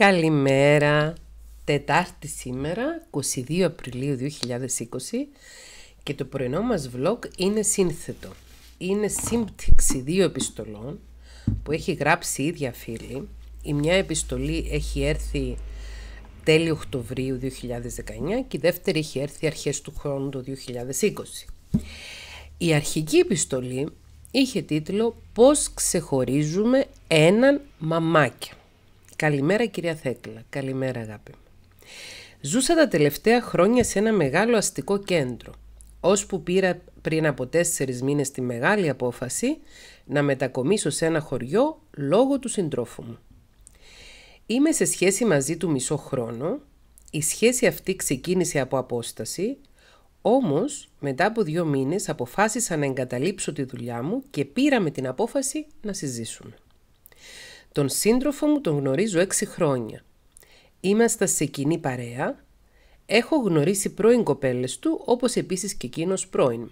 Καλημέρα, Τετάρτη σήμερα, 22 Απριλίου 2020 και το πρωινό μας vlog είναι σύνθετο. Είναι σύμπτυξη δύο επιστολών που έχει γράψει η ίδια φίλη. Η μια επιστολή έχει έρθει τέλη Οκτωβρίου 2019 και η δεύτερη έχει έρθει αρχές του χρόνου του 2020. Η αρχική επιστολή είχε τίτλο «Πώς ξεχωρίζουμε έναν μαμάκι. Καλημέρα κυρία Θέκλα. Καλημέρα αγάπη μου. Ζούσα τα τελευταία χρόνια σε ένα μεγάλο αστικό κέντρο, που πήρα πριν από τέσσερις μήνες τη μεγάλη απόφαση να μετακομίσω σε ένα χωριό λόγω του συντρόφου μου. Είμαι σε σχέση μαζί του μισό χρόνο. Η σχέση αυτή ξεκίνησε από απόσταση, όμως μετά από δύο μήνες αποφάσισα να εγκαταλείψω τη δουλειά μου και πήραμε την απόφαση να συζήσουμε. Τον σύντροφο μου τον γνωρίζω έξι χρόνια. Είμαστε σε κοινή παρέα. Έχω γνωρίσει πρώην κοπέλες του, όπως επίσης και εκείνος πρώην.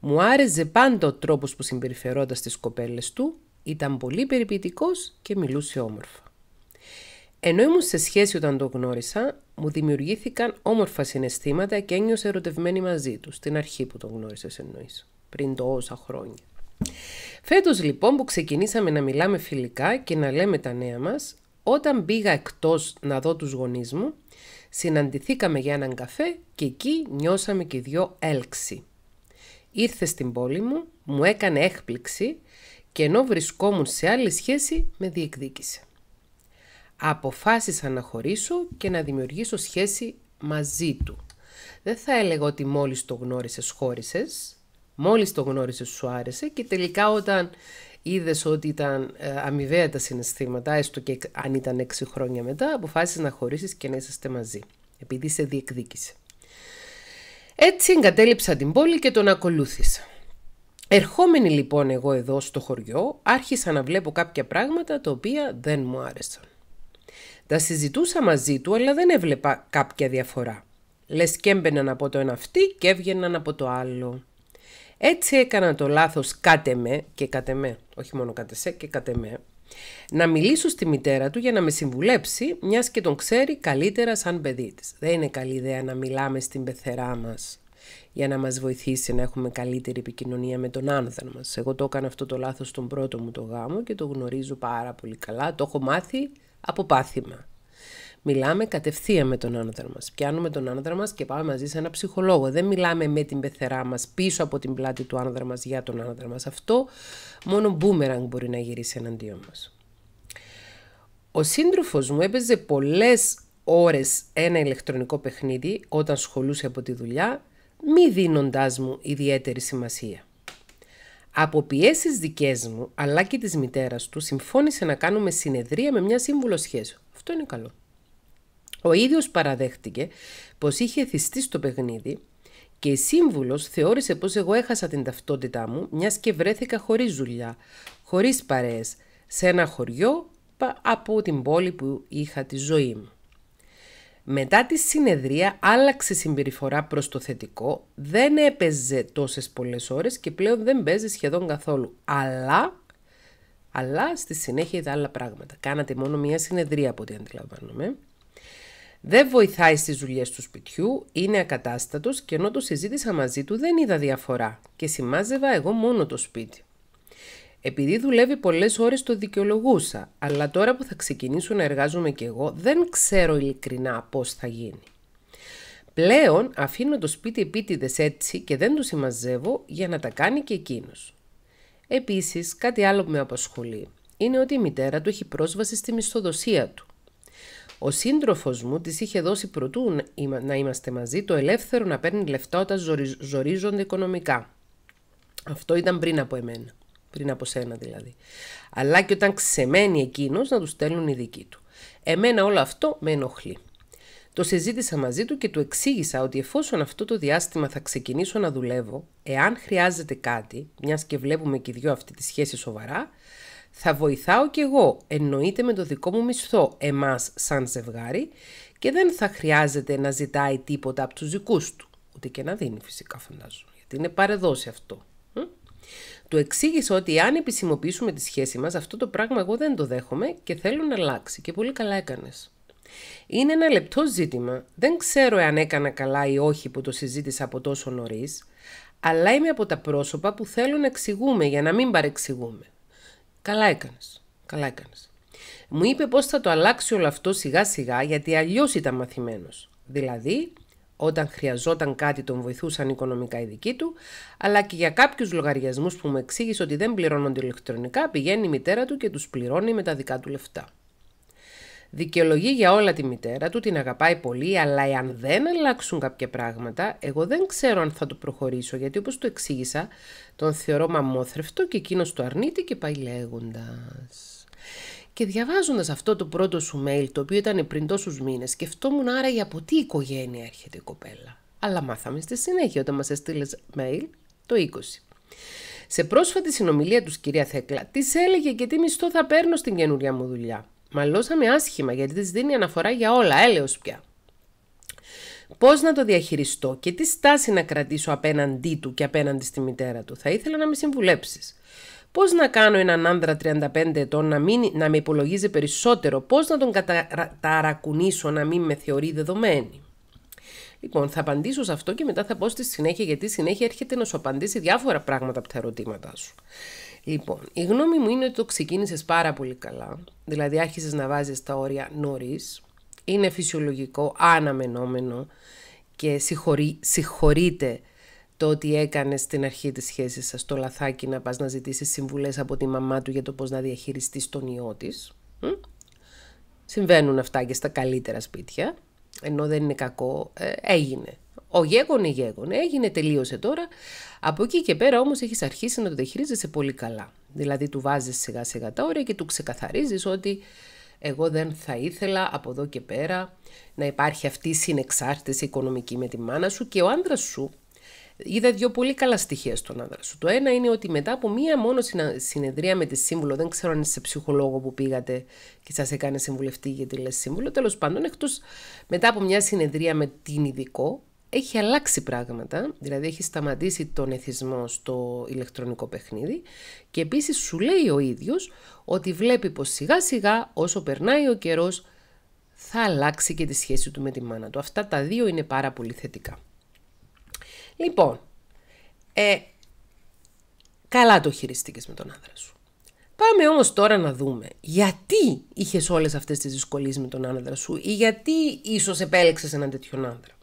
Μου άρεσε πάντα ο τρόπος που συμπεριφερόταν στις κοπέλες του, ήταν πολύ περιποιητικός και μιλούσε όμορφα. Ενώ ήμουν σε σχέση όταν το γνώρισα, μου δημιουργήθηκαν όμορφα συναισθήματα και ένιωσα ερωτευμένη μαζί του, στην αρχή που τον γνώρισες εννοείς, πριν το χρόνια. Φέτος λοιπόν που ξεκινήσαμε να μιλάμε φιλικά και να λέμε τα νέα μας, όταν πήγα εκτός να δω τους γονείς μου, συναντηθήκαμε για έναν καφέ και εκεί νιώσαμε και δυο έλξη. Ήρθε στην πόλη μου, μου έκανε έκπληξη και ενώ βρισκόμουν σε άλλη σχέση με διεκδίκησε. Αποφάσισα να χωρίσω και να δημιουργήσω σχέση μαζί του. Δεν θα έλεγα ότι μόλις το γνώρισες χώρισες, Μόλις το γνώρισες σου άρεσε και τελικά όταν είδες ότι ήταν ε, αμοιβαία τα συναισθήματα, έστω και αν ήταν έξι χρόνια μετά, αποφάσισες να χωρίσεις και να είσαστε μαζί, επειδή σε διεκδίκησε. Έτσι εγκατέλειψα την πόλη και τον ακολούθησα. Ερχόμενη λοιπόν εγώ εδώ στο χωριό, άρχισα να βλέπω κάποια πράγματα τα οποία δεν μου άρεσαν. Τα συζητούσα μαζί του, αλλά δεν έβλεπα κάποια διαφορά. Λες και έμπαιναν από το ένα αυτή και έβγαιναν από το άλλο. Έτσι έκανα το λάθος κάτε με και κάτε με, όχι μόνο κάτε σε και κάτε με, να μιλήσω στη μητέρα του για να με συμβουλέψει, μιας και τον ξέρει καλύτερα σαν παιδί της. Δεν είναι καλή ιδέα να μιλάμε στην πεθερά μας για να μας βοηθήσει να έχουμε καλύτερη επικοινωνία με τον άνθρωπο μας. Εγώ το έκανα αυτό το λάθος στον πρώτο μου το γάμο και το γνωρίζω πάρα πολύ καλά. Το έχω μάθει από πάθημα. Μιλάμε κατευθείαν με τον άνδρα μας. Πιάνουμε τον άνδρα μας και πάμε μαζί σε ένα ψυχολόγο. Δεν μιλάμε με την πεθερά μας πίσω από την πλάτη του άνδρα μας για τον άνδρα μας. Αυτό μόνο μπούμεραγκ μπορεί να γυρίσει εναντίον μας. Ο σύντροφος μου έπαιζε πολλές ώρες ένα ηλεκτρονικό παιχνίδι όταν σχολούσε από τη δουλειά, μη δίνοντάς μου ιδιαίτερη σημασία. Από πιέσεις δικές μου αλλά και της μητέρας του συμφώνησε να κάνουμε συνεδρία με μια σύμβουλο σχέση. Αυτό είναι καλό. Ο ίδιος παραδέχτηκε πως είχε θυστεί στο παιχνίδι και η σύμβουλος θεώρησε πως εγώ έχασα την ταυτότητά μου μιας και βρέθηκα χωρίς δουλειά, χωρίς παρέες, σε ένα χωριό από την πόλη που είχα τη ζωή μου. Μετά τη συνεδρία άλλαξε συμπεριφορά προς το θετικό, δεν έπαιζε τόσες πολλές ώρες και πλέον δεν παίζει σχεδόν καθόλου. Αλλά, αλλά στη συνέχεια είδα άλλα πράγματα. Κάνατε μόνο μία συνεδρία από ό,τι αντιλαμβάνομαι. Δεν βοηθάει στις δουλειές του σπιτιού, είναι ακατάστατος και ενώ το συζήτησα μαζί του δεν είδα διαφορά και σημάζευα εγώ μόνο το σπίτι. Επειδή δουλεύει πολλές ώρες το δικαιολογούσα, αλλά τώρα που θα ξεκινήσω να εργάζομαι κι εγώ δεν ξέρω ειλικρινά πώς θα γίνει. Πλέον αφήνω το σπίτι επίτηδες έτσι και δεν το συμμαζεύω για να τα κάνει και εκείνος. Επίσης, κάτι άλλο που με απασχολεί είναι ότι η μητέρα του έχει πρόσβαση στη μισθοδοσία του ο σύντροφος μου της είχε δώσει προτού να είμαστε μαζί το ελεύθερο να παίρνει λεφτά όταν ζορίζονται οικονομικά. Αυτό ήταν πριν από εμένα, πριν από σένα δηλαδή. Αλλά και όταν ξεμένει εκείνος να του στέλνουν οι δικοί του. Εμένα όλο αυτό με ενοχλεί. Το συζήτησα μαζί του και του εξήγησα ότι εφόσον αυτό το διάστημα θα ξεκινήσω να δουλεύω, εάν χρειάζεται κάτι, μιας και βλέπουμε και οι δυο αυτή τη σχέση σοβαρά, θα βοηθάω κι εγώ, εννοείται με το δικό μου μισθό, εμάς σαν ζευγάρι και δεν θα χρειάζεται να ζητάει τίποτα από τους δικούς του. Ούτε και να δίνει φυσικά φαντάζομαι, γιατί είναι παρεδόση αυτό. Του εξήγησα ότι αν επισημοποιήσουμε τη σχέση μας, αυτό το πράγμα εγώ δεν το δέχομαι και θέλω να αλλάξει και πολύ καλά έκανες. Είναι ένα λεπτό ζήτημα, δεν ξέρω αν έκανα καλά ή όχι που το συζήτησα από τόσο νωρίς, αλλά είμαι από τα πρόσωπα που θέλω να εξηγούμε για να μην παρεξηγούμε. Καλά έκανες. Καλά έκανες. Μου είπε πώς θα το αλλάξει όλο αυτό σιγά σιγά γιατί αλλιώς ήταν μαθημένος. Δηλαδή, όταν χρειαζόταν κάτι τον βοηθούσαν οικονομικά οι δικοί του, αλλά και για κάποιους λογαριασμούς που μου εξήγησε ότι δεν πληρώνονται ηλεκτρονικά, πηγαίνει η μητέρα του και τους πληρώνει με τα δικά του λεφτά. Δικαιολογεί για όλα τη μητέρα του, την αγαπάει πολύ, αλλά εάν δεν αλλάξουν κάποια πράγματα, εγώ δεν ξέρω αν θα το προχωρήσω, γιατί όπως το εξήγησα, τον θεωρώ μαμόθρευτο και εκείνος το αρνείται και πάει λέγοντας. Και διαβάζοντας αυτό το πρώτο σου mail, το οποίο ήταν πριν τόσους μήνες, σκεφτόμουν άραγε από τι οικογένεια έρχεται η κοπέλα. Αλλά μάθαμε στη συνέχεια όταν μας έστειλες mail το 20. Σε πρόσφατη συνομιλία τους κυρία Θέκλα, της έλεγε και τι μισθό θα παίρνω στην καινούρια μου δουλειά. Μαλώσαμε άσχημα γιατί της δίνει αναφορά για όλα, έλεος πια. Πώς να το διαχειριστώ και τι στάση να κρατήσω απέναντί του και απέναντι στη μητέρα του. Θα ήθελα να με συμβουλέψεις. Πώς να κάνω έναν άντρα 35 ετών να, μην, να με υπολογίζει περισσότερο. Πώς να τον καταρακουνήσω να μην με θεωρεί δεδομένη. Λοιπόν, θα απαντήσω σε αυτό και μετά θα πω στη συνέχεια γιατί συνέχεια έρχεται να σου απαντήσει διάφορα πράγματα από τα ερωτήματά σου. Λοιπόν, η γνώμη μου είναι ότι το ξεκίνησες πάρα πολύ καλά. Δηλαδή, άρχισες να βάζεις τα όρια νωρίς. Είναι φυσιολογικό, αναμενόμενο και συγχωρεί, συγχωρείται το ότι έκανες στην αρχή της σχέσης σας το λαθάκι να πας να ζητήσεις συμβουλές από τη μαμά του για το πώς να διαχειριστείς τον ιό της. Συμβαίνουν αυτά και στα καλύτερα σπίτια. Ενώ δεν είναι κακό, ε, έγινε. Ο γέγονε, γέγονε, έγινε, τελείωσε τώρα. Από εκεί και πέρα όμως έχεις αρχίσει να το διαχειρίζεσαι πολύ καλά. Δηλαδή του βάζεις σιγά σιγά τα όρια και του ξεκαθαρίζεις ότι εγώ δεν θα ήθελα από εδώ και πέρα να υπάρχει αυτή η συνεξάρτηση οικονομική με τη μάνα σου και ο άντρα σου Είδα δύο πολύ καλά στοιχεία στον άντρα σου. Το ένα είναι ότι μετά από μία μόνο συνεδρία με τη σύμβουλο, δεν ξέρω αν είσαι σε ψυχολόγο που πήγατε και σας έκανε συμβουλευτή γιατί λες σύμβουλο, τέλος πάντων, εκτός μετά από μία συνεδρία με την ειδικό, έχει αλλάξει πράγματα, δηλαδή έχει σταματήσει τον εθισμό στο ηλεκτρονικό παιχνίδι και επίσης σου λέει ο ίδιος ότι βλέπει πως σιγά σιγά όσο περνάει ο καιρός θα αλλάξει και τη σχέση του με τη μάνα του. Αυτά τα δύο είναι πάρα πολύ θετικά. Λοιπόν, ε, καλά το χειριστήκες με τον άνδρα σου. Πάμε όμως τώρα να δούμε γιατί είχες όλες αυτές τις δυσκολίες με τον άνδρα σου ή γιατί ίσως επέλεξες έναν τέτοιον άνδρα.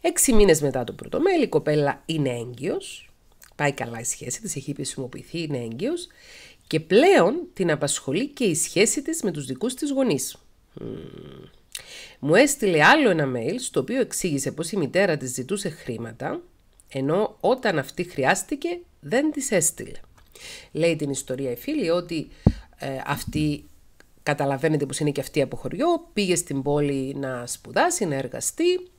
Έξι μήνες μετά το πρώτο μέλη, η κοπέλα είναι έγκυος. Πάει καλά η σχέση της, έχει χρησιμοποιηθεί είναι έγκυος. Και πλέον την απασχολεί και η σχέση της με τους δικούς της γονείς. Μου έστειλε άλλο ένα mail στο οποίο εξήγησε πως η μητέρα της ζητούσε χρήματα, ενώ όταν αυτή χρειάστηκε δεν της έστειλε. Λέει την ιστορία η φίλη ότι ε, αυτή καταλαβαίνετε πως είναι και αυτή από χωριό, πήγε στην πόλη να σπουδάσει, να εργαστεί,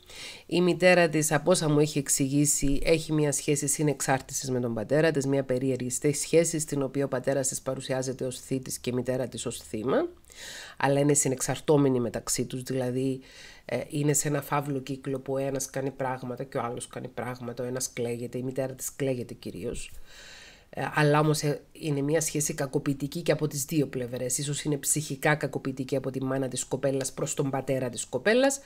η μητέρα της, από όσα μου έχει εξηγήσει, έχει μια σχέση συνεξάρτησης με τον πατέρα της, μια περίεργη σχέση στην οποία ο πατέρας της παρουσιάζεται ως θήτης και η μητέρα της ως θύμα, αλλά είναι συνεξαρτώμενοι μεταξύ τους, δηλαδή ε, είναι σε ένα φαύλο κύκλο που ο ένας κάνει πράγματα και ο άλλος κάνει πράγματα, ο ένας κλαίγεται, η μητέρα της κλαίγεται κυρίως. Ε, αλλά όμως ε, είναι μια σχέση κακοποιητική και από τις δύο πλευρές. Ίσως είναι ψυχικά κακοποιητική από τη μάνα της κοπέλας προς τον πατέρα της κοπέλας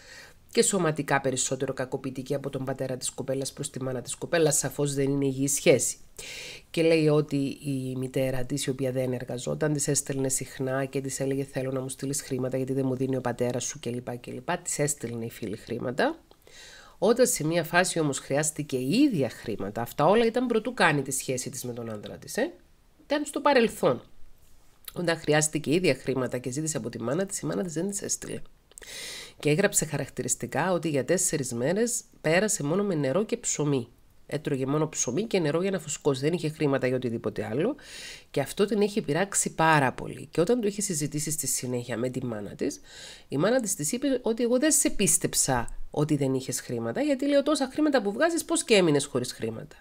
και σωματικά περισσότερο κακοποιητική από τον πατέρα της κοπέλας προς τη μάνα της κοπέλας. Σαφώς δεν είναι υγιή σχέση. Και λέει ότι η μητέρα της, η οποία δεν εργαζόταν, της έστελνε συχνά και της έλεγε θέλω να μου στείλεις χρήματα γιατί δεν μου δίνει ο πατέρας σου κλπ. κλπ. Της έστελνε η φίλη χρήματα όταν σε μια φάση όμως χρειάστηκε ίδια χρήματα, αυτά όλα ήταν πρωτού κάνει τη σχέση της με τον άντρα της, ε. ήταν στο παρελθόν. Όταν χρειάστηκε ίδια χρήματα και ζήτησε από τη μάνα της, η μάνα της δεν της έστειλε. Και έγραψε χαρακτηριστικά ότι για τέσσερις μέρες πέρασε μόνο με νερό και ψωμί έτρωγε μόνο ψωμί και νερό για να φουσκώσει. Δεν είχε χρήματα για οτιδήποτε άλλο. Και αυτό την είχε πειράξει πάρα πολύ. Και όταν το είχε συζητήσει στη συνέχεια με τη μάνα της, η μάνα της της είπε ότι εγώ δεν σε πίστεψα ότι δεν είχες χρήματα, γιατί λέω τόσα χρήματα που βγάζεις, πώς και έμεινες χωρίς χρήματα.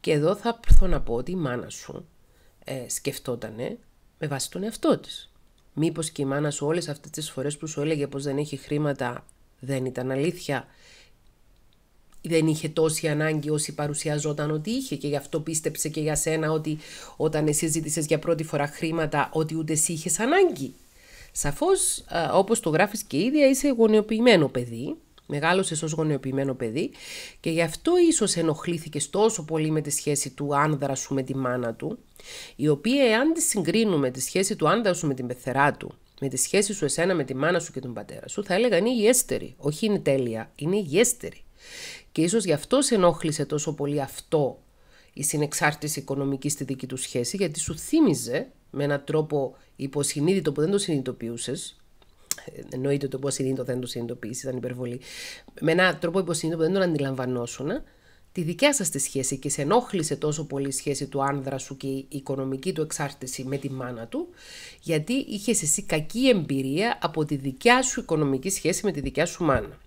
Και εδώ θα έρθω να πω ότι η μάνα σου ε, σκεφτότανε με βάση τον εαυτό της. Μήπως και η μάνα σου όλες αυτές τις φορές που σου έλεγε πως δεν έχει χρήματα δεν ήταν αλήθεια δεν είχε τόση ανάγκη όσοι παρουσιαζόταν ότι είχε και γι' αυτό πίστεψε και για σένα ότι όταν εσύ ζήτησες για πρώτη φορά χρήματα ότι ούτε εσύ είχες ανάγκη. Σαφώς όπως το γράφεις και ίδια είσαι γονιοποιημένο παιδί, μεγάλωσες ως γονιοποιημένο παιδί και γι' αυτό ίσως ενοχλήθηκες τόσο πολύ με τη σχέση του άνδρα σου με τη μάνα του η οποία εάν τη συγκρίνουμε τη σχέση του άνδρα σου με την πεθερά του με τη σχέση σου εσένα με τη μάνα σου και τον πατέρα σου θα έλεγα είναι υγιέστερη, όχι είναι τέλεια, είναι υγιέστερη. Και ίσως γι' αυτό σε ενόχλησε τόσο πολύ αυτό η συνεξάρτηση οικονομική στη δική του σχέση, γιατί σου θύμιζε με έναν τρόπο υποσυνείδητο που δεν το συνειδητοποιούσες. Ε, εννοείται ότι το υποσυνείδητο δεν το συνειδητοποιήσει, ήταν υπερβολή. Με έναν τρόπο υποσυνείδητο που δεν τον αντιλαμβανόσουν, τη δικιά σας τη σχέση και σε ενόχλησε τόσο πολύ η σχέση του άνδρα σου και η οικονομική του εξάρτηση με τη μάνα του, γιατί είχες εσύ κακή εμπειρία από τη δικιά σου οικονομική σχέση με τη δικιά σου μάνα.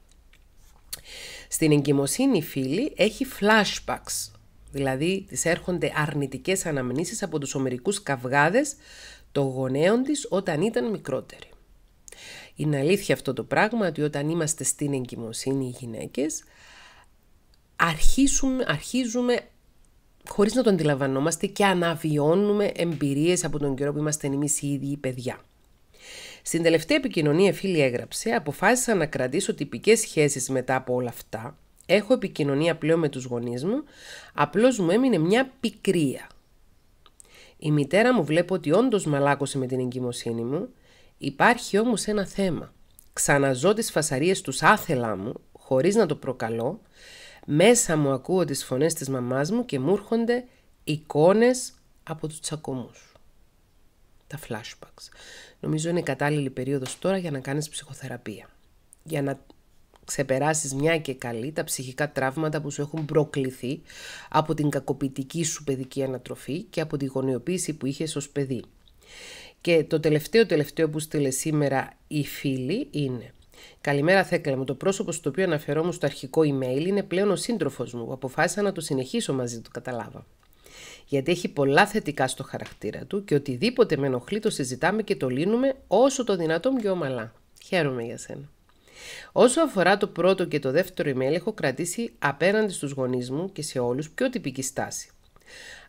Στην εγκυμοσύνη φίλη έχει flashbacks, δηλαδή τις έρχονται αρνητικές αναμνήσεις από τους ομερικούς καυγάδες των γονέων της όταν ήταν μικρότερη. Είναι αλήθεια αυτό το πράγμα ότι όταν είμαστε στην εγκυμοσύνη οι γυναίκες αρχίζουμε, αρχίζουμε χωρίς να το αντιλαμβανόμαστε και αναβιώνουμε εμπειρίες από τον καιρό που είμαστε εμείς οι ίδιοι παιδιά. Στην τελευταία επικοινωνία, φίλη έγραψε, αποφάσισα να κρατήσω τυπικές σχέσεις μετά από όλα αυτά. Έχω επικοινωνία πλέον με τους γονείς μου, απλώς μου έμεινε μια πικρία. Η μητέρα μου βλέπω ότι όντως μαλάκωσε με την εγκυμοσύνη μου. Υπάρχει όμως ένα θέμα. Ξαναζώ τις φασαρίες τους άθελά μου, χωρίς να το προκαλώ. Μέσα μου ακούω τις φωνές της μαμάς μου και μου έρχονται εικόνες από τους τσακωμούς τα flashbacks. Νομίζω είναι κατάλληλη περίοδος τώρα για να κάνεις ψυχοθεραπεία. Για να ξεπεράσεις μια και καλή τα ψυχικά τραύματα που σου έχουν προκληθεί από την κακοποιητική σου παιδική ανατροφή και από τη γονιοποίηση που είχες ως παιδί. Και το τελευταίο τελευταίο που στείλε σήμερα η φίλη είναι Καλημέρα Θέκλα μου, το πρόσωπο στο οποίο αναφερόμουν στο αρχικό email είναι πλέον ο σύντροφος μου αποφάσισα να το συνεχίσω μαζί του, καταλάβα γιατί έχει πολλά θετικά στο χαρακτήρα του και οτιδήποτε με ενοχλεί το συζητάμε και το λύνουμε όσο το δυνατόν πιο ομαλά. Χαίρομαι για σένα. Όσο αφορά το πρώτο και το δεύτερο email, έχω κρατήσει απέναντι στους γονείς μου και σε όλους πιο τυπική στάση.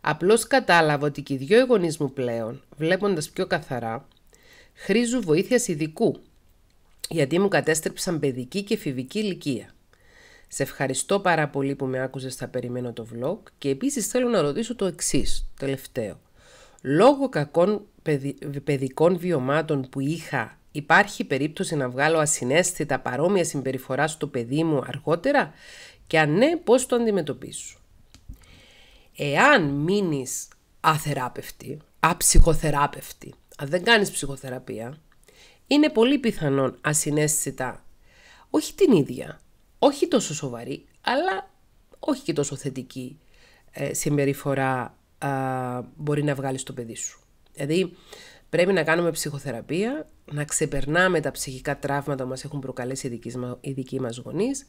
Απλώς κατάλαβα ότι και οι δυο γονείς μου πλέον, βλέποντας πιο καθαρά, χρήζουν βοήθειας ειδικού, γιατί μου κατέστρεψαν παιδική και φιβική ηλικία. Σε ευχαριστώ πάρα πολύ που με άκουσες, θα περιμένω το vlog και επίσης θέλω να ρωτήσω το εξής τελευταίο. Λόγω κακών παιδικών βιωμάτων που είχα, υπάρχει περίπτωση να βγάλω ασυναίσθητα παρόμοια συμπεριφορά στο παιδί μου αργότερα και αν ναι πώς το αντιμετωπίσω. Εάν μείνεις αθεράπευτη, αψυχοθεράπευτη, αν δεν κάνεις ψυχοθεραπεία, είναι πολύ πιθανόν ασυναίσθητα, όχι την ίδια, όχι τόσο σοβαρή, αλλά όχι και τόσο θετική ε, συμπεριφορά μπορεί να βγάλεις το παιδί σου. Δηλαδή πρέπει να κάνουμε ψυχοθεραπεία, να ξεπερνάμε τα ψυχικά τραύματα που μας έχουν προκαλέσει οι δικοί, μα γονεί, μας γονείς,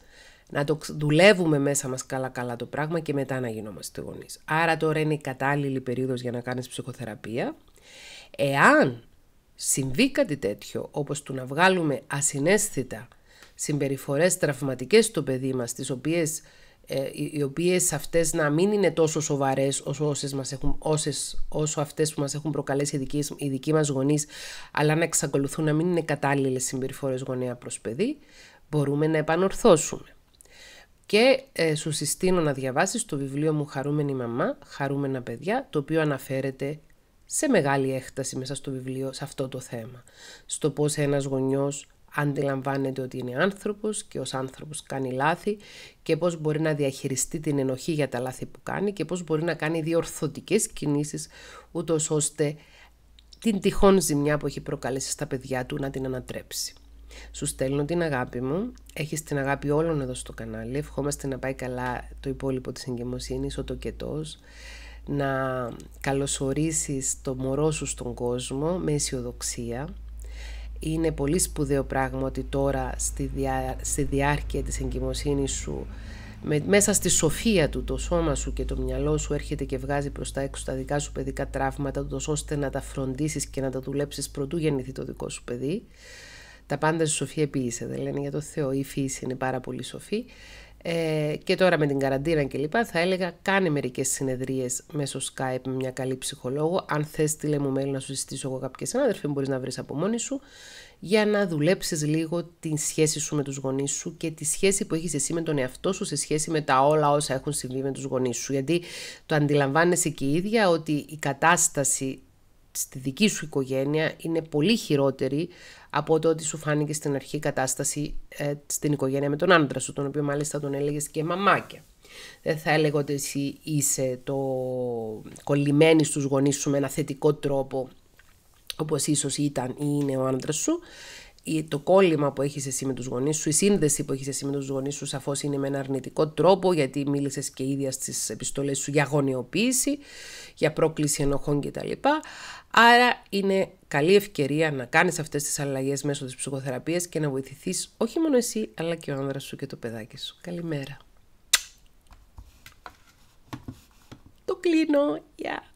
να το δουλεύουμε μέσα μας καλά-καλά το πράγμα και μετά να γινόμαστε γονείς. Άρα τώρα είναι η κατάλληλη περίοδος για να κάνεις ψυχοθεραπεία. Εάν συμβεί κάτι τέτοιο, όπως του να βγάλουμε ασυναίσθητα συμπεριφορές τραυματικές στο παιδί μας, τις οποίες, ε, οι οποίες αυτές να μην είναι τόσο σοβαρές όσο, όσες μας έχουν, όσες, όσο αυτές που μας έχουν προκαλέσει οι δικοί, μας γονείς, αλλά να εξακολουθούν να μην είναι κατάλληλες συμπεριφορές γονέα προς παιδί, μπορούμε να επανορθώσουμε. Και ε, σου συστήνω να διαβάσεις το βιβλίο μου «Χαρούμενη μαμά, χαρούμενα παιδιά», το οποίο αναφέρεται σε μεγάλη έκταση μέσα στο βιβλίο σε αυτό το θέμα. Στο πώς ένας γονιός αντιλαμβάνεται ότι είναι άνθρωπος και ως άνθρωπος κάνει λάθη και πώς μπορεί να διαχειριστεί την ενοχή για τα λάθη που κάνει και πώς μπορεί να κάνει διορθωτικές κινήσεις ούτως ώστε την τυχόν ζημιά που έχει προκαλέσει στα παιδιά του να την ανατρέψει. Σου στέλνω την αγάπη μου. Έχεις την αγάπη όλων εδώ στο κανάλι. Ευχόμαστε να πάει καλά το υπόλοιπο της εγκυμοσύνης, ο τοκετός. Να καλωσορίσεις το μωρό σου στον κόσμο με αισιοδοξία είναι πολύ σπουδαίο πράγμα ότι τώρα στη, διάρκεια της εγκυμοσύνης σου μέσα στη σοφία του το σώμα σου και το μυαλό σου έρχεται και βγάζει προς τα έξω τα δικά σου παιδικά τραύματα ώστε να τα φροντίσεις και να τα δουλέψεις προτού γεννηθεί το δικό σου παιδί τα πάντα στη σοφία επίσης, δεν λένε για το Θεό, η φύση είναι πάρα πολύ σοφή ε, και τώρα με την καραντίνα και λοιπά θα έλεγα κάνε μερικές συνεδρίες μέσω Skype με μια καλή ψυχολόγο αν θες στείλε μου mail να σου συστήσω εγώ κάποιες συνάδελφοι μπορείς να βρεις από μόνη σου για να δουλέψεις λίγο τη σχέση σου με τους γονείς σου και τη σχέση που έχεις εσύ με τον εαυτό σου σε σχέση με τα όλα όσα έχουν συμβεί με τους γονείς σου γιατί το αντιλαμβάνεσαι και η ίδια ότι η κατάσταση στη δική σου οικογένεια είναι πολύ χειρότερη από το ότι σου φάνηκε στην αρχή κατάσταση ε, στην οικογένεια με τον άντρα σου, τον οποίο μάλιστα τον έλεγες και μαμάκια. Δεν θα έλεγα ότι εσύ είσαι το κολλημένη στους γονείς σου με ένα θετικό τρόπο όπως ίσως ήταν ή είναι ο άντρας σου το κόλλημα που έχεις εσύ με τους γονείς σου, η σύνδεση που έχεις εσύ με τους γονείς σου, σαφώς είναι με ένα αρνητικό τρόπο, γιατί μίλησες και ίδια στις επιστολές σου για γονιοποίηση, για πρόκληση ενοχών κτλ. Άρα είναι καλή ευκαιρία να κάνεις αυτές τις αλλαγές μέσω της ψυχοθεραπείας και να βοηθηθείς όχι μόνο εσύ, αλλά και ο άνδρας σου και το παιδάκι σου. Καλημέρα. Το κλείνω. Γεια. Yeah.